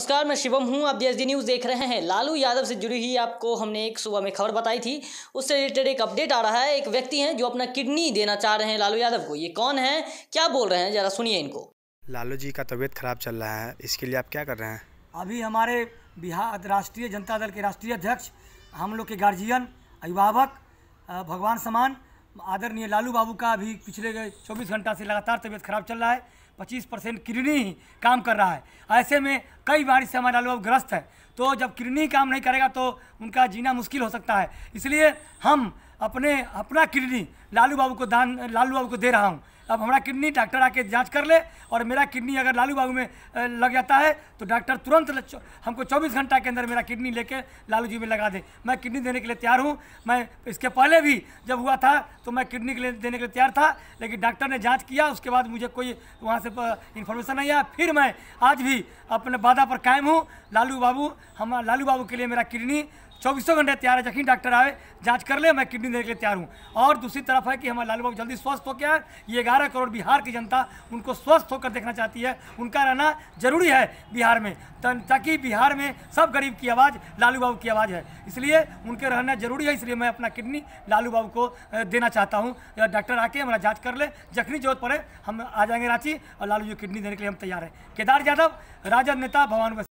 नमस्कार मैं शिवम हूं आप डी न्यूज़ देख रहे हैं लालू यादव से जुड़ी ही आपको हमने एक सुबह में खबर बताई थी उससे रिलेटेड एक अपडेट आ रहा है एक व्यक्ति हैं जो अपना किडनी देना चाह रहे हैं लालू यादव को ये कौन है क्या बोल रहे हैं ज़रा सुनिए इनको लालू जी का तबीयत खराब चल रहा है इसके लिए आप क्या कर रहे हैं अभी हमारे बिहार राष्ट्रीय जनता दल के राष्ट्रीय अध्यक्ष हम लोग के गार्जियन अभिभावक भगवान समान आदरणीय लालू बाबू का भी पिछले चौबीस घंटा से लगातार तबीयत खराब चल रहा है पच्चीस परसेंट किरणी ही काम कर रहा है ऐसे में कई बार से हमारे लालू बाबू ग्रस्त है तो जब किडनी काम नहीं करेगा तो उनका जीना मुश्किल हो सकता है इसलिए हम अपने अपना किरणी लालू बाबू को दान लालू बाबू को दे रहा हूँ अब हमारा किडनी डॉक्टर आके जांच कर ले और मेरा किडनी अगर लालू बाबू में लग जाता है तो डॉक्टर तुरंत हमको 24 घंटा के अंदर मेरा किडनी लेके लालू जी में लगा दे मैं किडनी देने के लिए तैयार हूँ मैं इसके पहले भी जब हुआ था तो मैं किडनी के लिए देने के लिए तैयार था लेकिन डॉक्टर ने जाँच किया उसके बाद मुझे कोई वहाँ से इन्फॉर्मेशन नहीं आया फिर मैं आज भी अपने वादा पर कायम हूँ लालू बाबू हम लालू बाबू के लिए मेरा किडनी चौबीसों घंटे तैयार है जखी डॉक्टर आए जांच कर ले मैं किडनी देने के लिए तैयार हूँ और दूसरी तरफ है कि हमारे लालू बाबू जल्दी स्वस्थ हो गया ये ग्यारह 18 करोड़ बिहार की जनता उनको स्वस्थ होकर देखना चाहती है उनका रहना जरूरी है बिहार में ताकि बिहार में सब गरीब की आवाज़ लालू बाबू की आवाज़ है इसलिए उनके रहना जरूरी है इसलिए मैं अपना किडनी लालू बाबू को देना चाहता हूँ डॉक्टर आके हमारा जाँच कर ले जखनी जरूरत पड़े हम आ जाएंगे रांची और लालू जी किडनी देने के लिए हम तैयार हैं केदार यादव राजद नेता भवान